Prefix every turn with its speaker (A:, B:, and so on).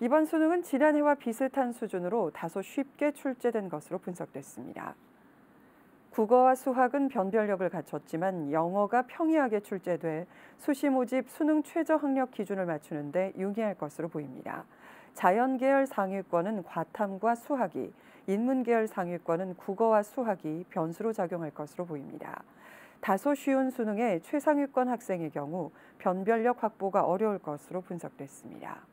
A: 이번 수능은 지난해와 비슷한 수준으로 다소 쉽게 출제된 것으로 분석됐습니다. 국어와 수학은 변별력을 갖췄지만 영어가 평이하게 출제돼 수시 모집 수능 최저 학력 기준을 맞추는데 유의할 것으로 보입니다. 자연계열 상위권은 과탐과 수학이, 인문계열 상위권은 국어와 수학이 변수로 작용할 것으로 보입니다. 다소 쉬운 수능의 최상위권 학생의 경우 변별력 확보가 어려울 것으로 분석됐습니다.